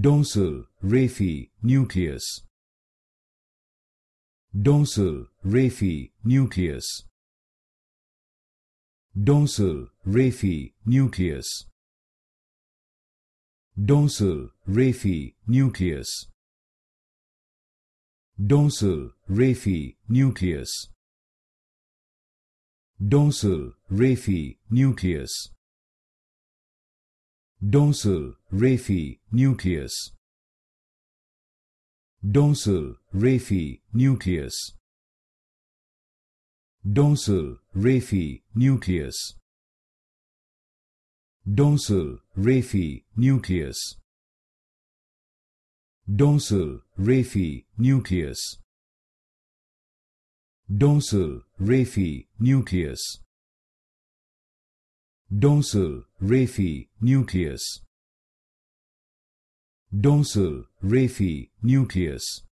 dorsal, raphe, nucleus. Dorsal, raphe, nucleus. Dorsal, raphe, nucleus. Dorsal, raphe, nucleus. Dorsal, raphe, nucleus. Dorsal, raphe, nucleus dorsal raphe nucleus dorsal raphe nucleus dorsal raphe nucleus dorsal raphe nucleus dorsal raphe nucleus dorsal raphe nucleus dorsal raphe nucleus dorsal raphe nucleus